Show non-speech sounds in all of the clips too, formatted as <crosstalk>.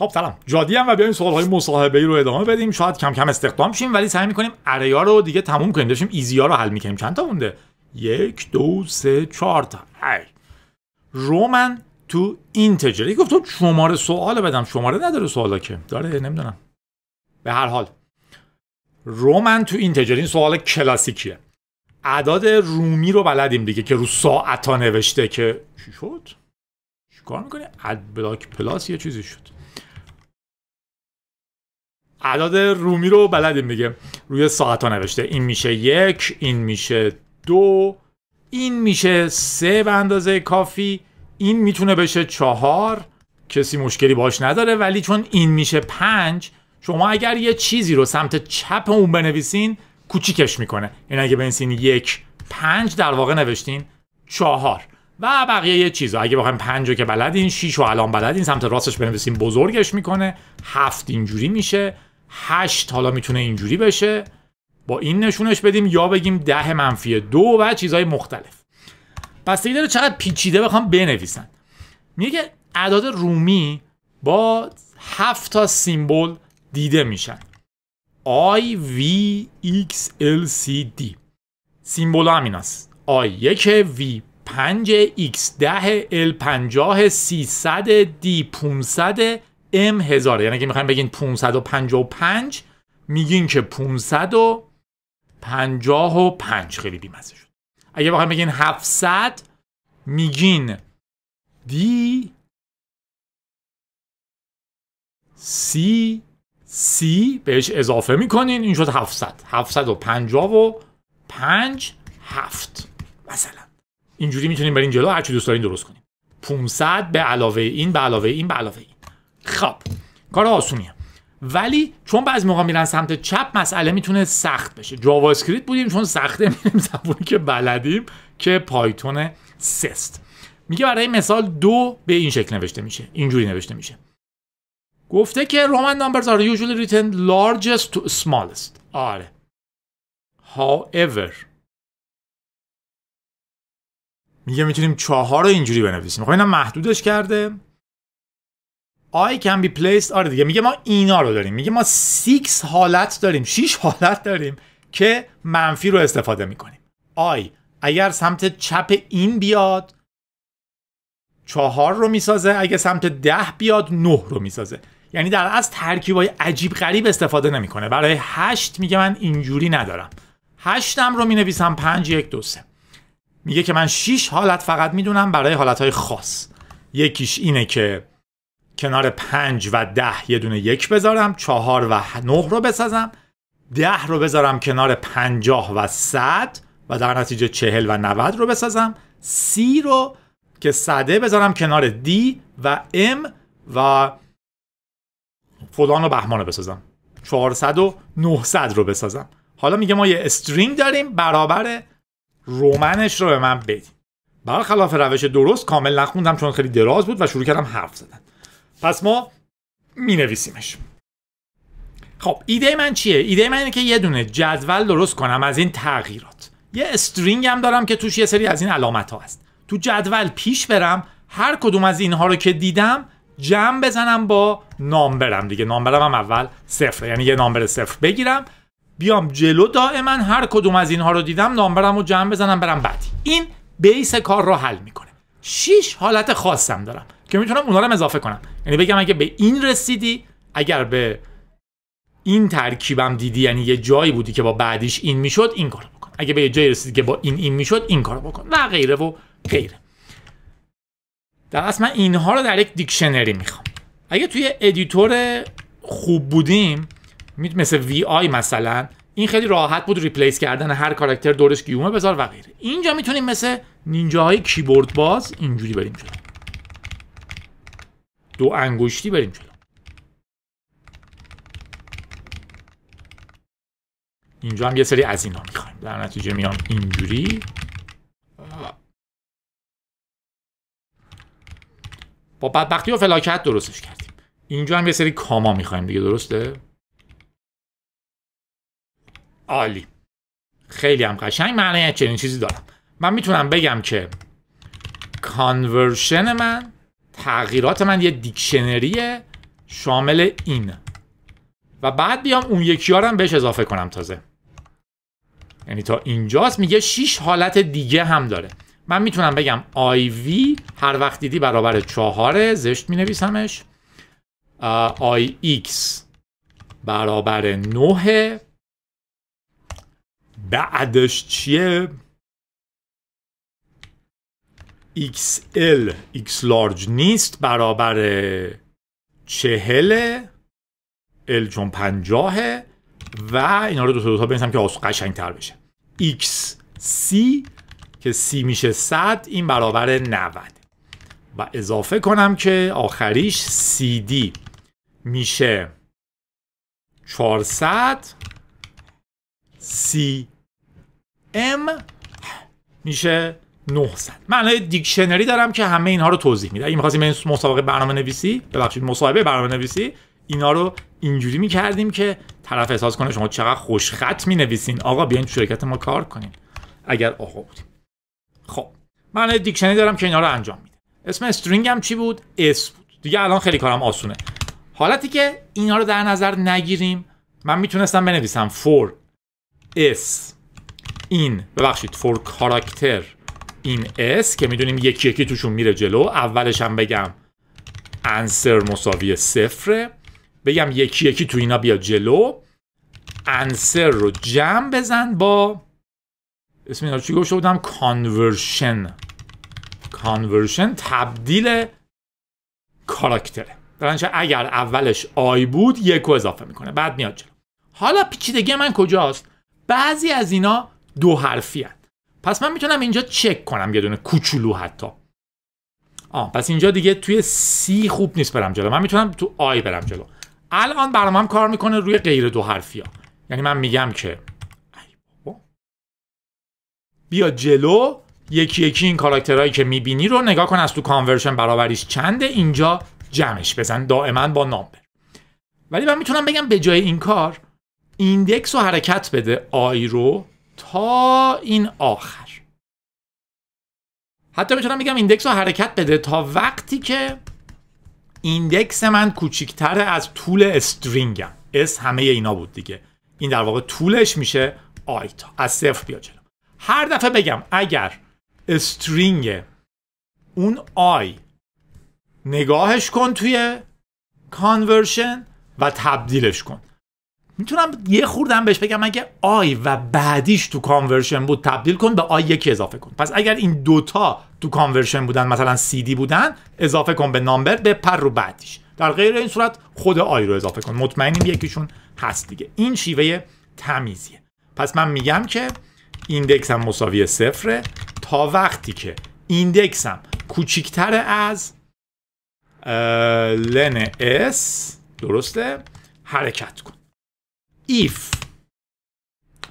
خب سلام جادی هم و بیایم سوال های مصاحبه ای رو ادامه بدیم شاید کم کم استخدام شیم ولی سعی میکنیم اریا رو دیگه تموم کنیم داشتیم ایزیا رو حل میکنیم چند تا مونده یک دو سه چهار تا ای. رومن تو اینتجر ای گفتم شماره سوال بدم شماره نداره سوالا که داره نمیدونم به هر حال رومن تو اینتجر این سوال کلاسیکیه اعداد رومی رو بلدیم دیگه که رو ساعت ها نوشته که چی شد؟ چیکار کار اد بلاک پلاس یه چیزی شد اعداد رومی رو بلدیم دیگه روی ساعت ها نوشته این میشه یک این میشه دو این میشه سه به اندازه کافی این میتونه بشه چهار کسی مشکلی باش نداره ولی چون این میشه پنج شما اگر یه چیزی رو سمت چپ اون بنویسین کوچیکش میکنه این یعنی اگه بنویسین یک پنج در واقع نوشتین چهار و بقیه یه چیزا اگه بخوایم پنج رو که بلدین شیش رو الان بلدین سمت راستش بنویسین بزرگش میکنه هفت اینجوری میشه 8 حالا میتونه اینجوری بشه با این نشونش بدیم یا بگیم ده منفی دو و چیزهای مختلف پس دیگه چقدر پیچیده بخوام بنویسن میگه که اعداد رومی با 7 تا سیمبل دیده میشن I, V, X, L, C, D سیمبول همین است I یک V 5 X 10 L 50 100 D 500 ام هزاره یعنی اگه میخوایم بگین 555 میگین که 555 خیلی بیمزه شد اگه واقعا بگین 700 میگین دی سی سی بهش اضافه میکنین این شد 700 755 و هفت مثلا اینجوری میتونیم برین جلو هرچی دوست دارین درست کنیم 500 به علاوه این به علاوه این به علاوه این خب کار آسونیه ولی چون بعضی موقع میرن سمت چپ مسئله میتونه سخت بشه جاوا اسکریپت بودیم چون سخته میریم زبونی که بلدیم که پایتون سست میگه برای مثال دو به این شکل نوشته میشه اینجوری نوشته میشه گفته که Roman نمبرز are usually written largest to smallest آره however میگه میتونیم چهار رو اینجوری بنویسیم خب اینم محدودش کرده آی کن بی placed آره دیگه میگه ما اینا رو داریم میگه ما سیکس حالت داریم شیش حالت داریم که منفی رو استفاده میکنیم آی اگر سمت چپ این بیاد چهار رو میسازه اگر سمت ده بیاد نه رو میسازه یعنی در از ترکیبای عجیب غریب استفاده نمیکنه برای هشت میگه من اینجوری ندارم هشتم رو مینویسم پنج یک دو سه میگه که من شیش حالت فقط میدونم برای حالتهای خاص یکیش اینه که کنار پنج و ده یه دونه یک بذارم چهار و نه رو بسازم ده رو بذارم کنار پنجاه و صد و در نتیجه چهل و نود رو بسازم سی رو که صده بذارم کنار دی و ام و فلان و بهمان رو بسازم صد و 900 رو بسازم حالا میگه ما یه استرینگ داریم برابر رومنش رو به من بدیم برخلاف روش درست کامل نخوندم چون خیلی دراز بود و شروع کردم حرف زدن پس ما می نویسیمش خب ایده من چیه؟ ایده من اینه که یه دونه جدول درست کنم از این تغییرات یه استرینگ هم دارم که توش یه سری از این علامت ها هست تو جدول پیش برم هر کدوم از اینها رو که دیدم جمع بزنم با نامبرم دیگه نامبرم هم اول صفر یعنی یه نامبر صفر بگیرم بیام جلو دائما هر کدوم از اینها رو دیدم نامبرم رو جمع بزنم برم بعدی این بیس کار رو حل میکنه 6 حالت خاصم دارم که میتونم اونا رو اضافه کنم یعنی بگم اگه به این رسیدی اگر به این ترکیبم دیدی یعنی یه جایی بودی که با بعدیش این میشد این کارو بکن اگه به یه جایی رسیدی که با این این میشد این کارو بکن و غیره و غیره در اصل من اینها رو در یک دیکشنری میخوام اگه توی ادیتور خوب بودیم مثل وی آی مثلا این خیلی راحت بود ریپلیس کردن هر کاراکتر دورش گیومه بذار و غیره اینجا میتونیم مثل نینجاهای کیبورد باز اینجوری بریم جلو دو انگشتی بریم جلو اینجا هم یه سری از اینا میخوایم در نتیجه میام اینجوری با بدبختی و فلاکت درستش کردیم اینجا هم یه سری کاما میخوایم دیگه درسته عالی خیلی هم قشنگ معنی چنین چیزی دارم من میتونم بگم که کانورشن من تغییرات من یه دیکشنریه شامل این و بعد بیام اون یکی هم بهش اضافه کنم تازه یعنی تا اینجاست میگه 6 حالت دیگه هم داره من میتونم بگم آی هر وقت دیدی برابر چهاره زشت مینویسمش آی ایکس برابر نوه بعدش چیه XL X large نیست برابر چهله L چون پنجاهه و اینا رو دو تا دو تا بنویسم که آسو قشنگ تر بشه XC که C میشه 100 این برابر 90 و اضافه کنم که آخریش CD میشه 400 CM میشه 900 من دیکشنری دارم که همه اینها رو توضیح میده اگه می‌خواستیم این مسابقه برنامه نویسی ببخشید مصاحبه برنامه نویسی اینا رو اینجوری میکردیم که طرف احساس کنه شما چقدر خوش می آقا بیاین تو شرکت ما کار کنین اگر آقا بودیم خب من دیکشنری دارم که اینا رو انجام میده اسم استرینگ هم چی بود اس بود دیگه الان خیلی کارم آسونه حالتی که اینا رو در نظر نگیریم من میتونستم بنویسم for s in ببخشید for کاراکتر این S که میدونیم یکی یکی توشون میره جلو اولش هم بگم انسر مساوی صفره بگم یکی یکی تو اینا بیا جلو انسر رو جمع بزن با اسم اینا چی گفته بودم کانورشن کانورشن تبدیل کاراکتره در اگر اولش آی بود یکو اضافه میکنه بعد میاد جلو حالا پیچیدگی من کجاست بعضی از اینا دو حرفی هست پس من میتونم اینجا چک کنم یه دونه کوچولو حتی آه پس اینجا دیگه توی سی خوب نیست برم جلو من میتونم تو آی برم جلو الان هم کار میکنه روی غیر دو حرفی ها یعنی من میگم که بیا جلو یکی یکی این کاراکترهایی که میبینی رو نگاه کن از تو کانورشن برابریش چنده اینجا جمعش بزن دائما با نامبر ولی من میتونم بگم به جای این کار ایندکس رو حرکت بده آی رو تا این آخر حتی میتونم بگم ایندکس رو حرکت بده تا وقتی که ایندکس من کوچیکتر از طول استرینگم اس همه اینا بود دیگه این در واقع طولش میشه آی از صفر بیا جلو هر دفعه بگم اگر استرینگ اون آی نگاهش کن توی کانورشن و تبدیلش کن میتونم یه خوردم بهش بگم اگه آی و بعدیش تو کانورشن بود تبدیل کن به آی یکی اضافه کن پس اگر این دوتا تو کانورشن بودن مثلا سی دی بودن اضافه کن به نامبر به پر رو بعدیش در غیر این صورت خود آی رو اضافه کن مطمئنیم یکیشون هست دیگه این شیوه تمیزیه پس من میگم که هم مساوی صفره تا وقتی که ایندکسم کوچیکتر از لن اس درسته حرکت کن if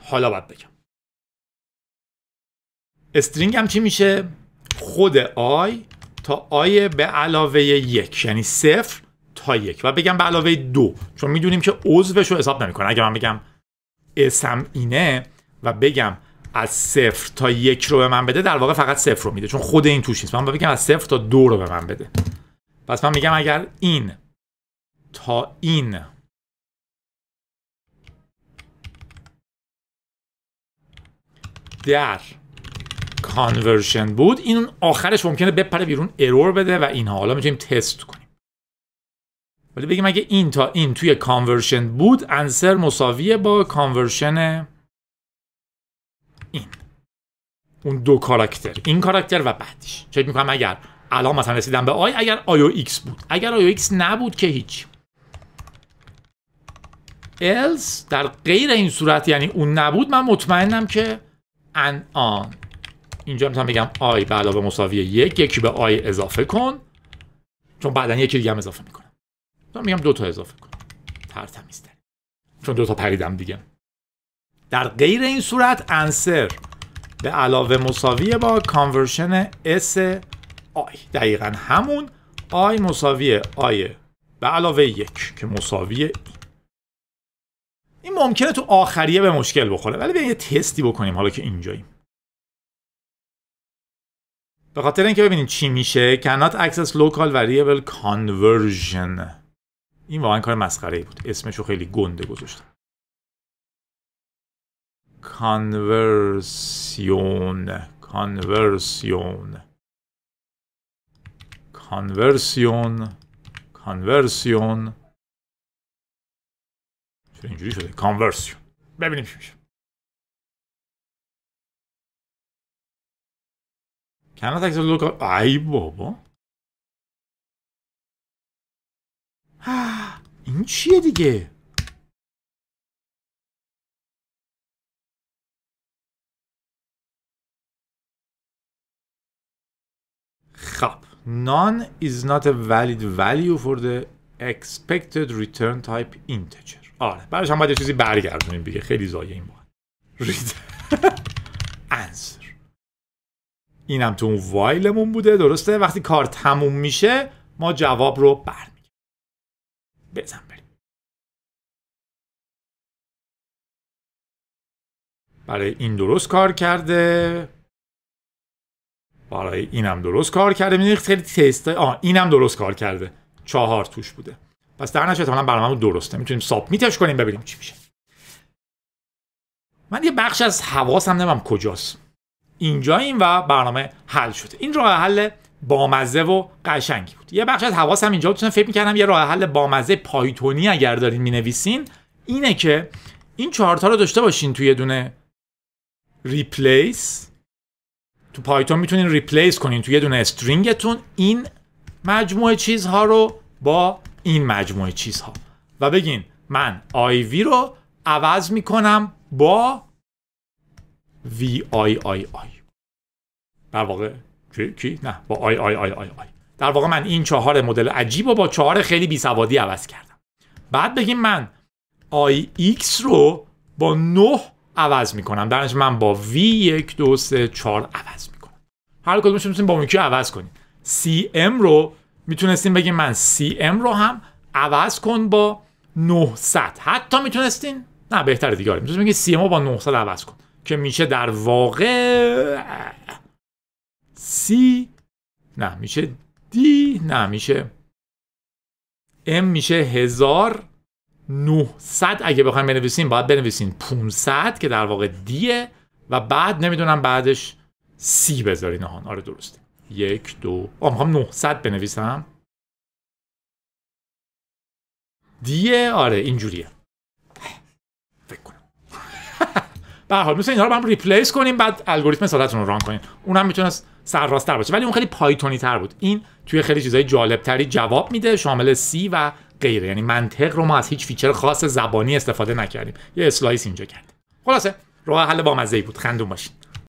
حالا باید بگم استرینگ هم چی میشه خود آی تا آی به علاوه یک یعنی صفر تا یک و بگم به علاوه دو چون میدونیم که عضوش رو حساب نمیکنه اگر من بگم اسم اینه و بگم از صفر تا یک رو به من بده در واقع فقط صفر رو میده چون خود این توش نیست من بگم از صفر تا دو رو به من بده پس من میگم اگر این تا این در کانورشن بود این آخرش ممکنه بپره بیرون ارور بده و اینها حالا میتونیم تست کنیم ولی بگیم اگه این تا این توی کانورشن بود انسر مساویه با کانورشن این اون دو کاراکتر این کاراکتر و بعدش چک میکنم اگر الان مثلا رسیدم به آی اگر آی و ایکس بود اگر آی و ایکس نبود که هیچ else در غیر این صورت یعنی اون نبود من مطمئنم که آن اینجا میتونم بگم آی به علاوه مساوی یک یکی به آی اضافه کن چون بعدا یکی دیگه هم اضافه میکنم میتونم میگم دو تا اضافه کن ترتمیز داره چون دو تا پریدم دیگه در غیر این صورت انسر به علاوه مساوی با کانورشن اس آی دقیقا همون آی مساوی آی به علاوه یک که مساوی ای این ممکنه تو آخریه به مشکل بخوره ولی بیا یه تستی بکنیم حالا که اینجاییم به خاطر اینکه ببینیم چی میشه cannot access local variable conversion این واقعا کار مسخره ای بود اسمشو خیلی گنده گذاشتم conversion conversion conversion conversion اینجوری شده کانورسیون ببینیم چی میشه Cannot access local ای بابا این چیه دیگه خب none is not a valid value for the expected return type integer آره بعدش هم باید یه چیزی برگردونیم دیگه خیلی زایه این بود رید اینم تو اون وایلمون بوده درسته وقتی کار تموم میشه ما جواب رو برمیگیم بزن بریم برای این درست کار کرده برای اینم درست کار کرده میدونی خیلی تست آه اینم درست کار کرده چهار توش بوده پس در نشه احتمالاً برنامه‌مون درسته میتونیم سابمیتش کنیم ببینیم چی میشه من یه بخش از حواسم نمیم کجاست اینجا این و برنامه حل شد این راه حل بامزه و قشنگی بود یه بخش از حواسم اینجا بود فکر میکردم یه راه حل بامزه پایتونی اگر دارین مینویسین اینه که این چهارتا رو داشته باشین توی دونه ریپلیس تو پایتون میتونین ریپلیس کنین توی دونه استرینگتون این مجموعه چیزها رو با این مجموعه چیزها و بگین من وی رو عوض میکنم با وی آی آی آی در واقع کی؟, کی؟ نه با آی آی آی آی در واقع من این چهار مدل عجیب و با چهار خیلی بیسوادی عوض کردم بعد بگیم من آی ایکس رو با 9 عوض میکنم درنش من با وی یک دو سه چهار عوض میکنم هر کدومش میتونیم با اون یکی عوض کنیم سی ام رو میتونستین بگین من سی ام رو هم عوض کن با 900 حتی میتونستین نه بهتر دیگه آره. میتونستین بگین سی ام رو با 900 عوض کن که میشه در واقع سی نه میشه دی نه میشه ام میشه هزار 900 اگه بخوایم بنویسیم باید بنویسین 500 که در واقع دیه و بعد نمیدونم بعدش سی بذارین آهان آره درسته یک دو هم هم 900 بنویسم دیه آره اینجوریه فکر کنم <laughs> به حال اینها رو هم ریپلیس کنیم بعد الگوریتم سادتون رو ران اون اونم میتونست تر باشه ولی اون خیلی پایتونی تر بود این توی خیلی چیزای جالب تری جواب میده شامل سی و غیره یعنی منطق رو ما از هیچ فیچر خاص زبانی استفاده نکردیم یه اسلایس اینجا کرد. خلاصه راه حل بامزه ای بود خندون باشین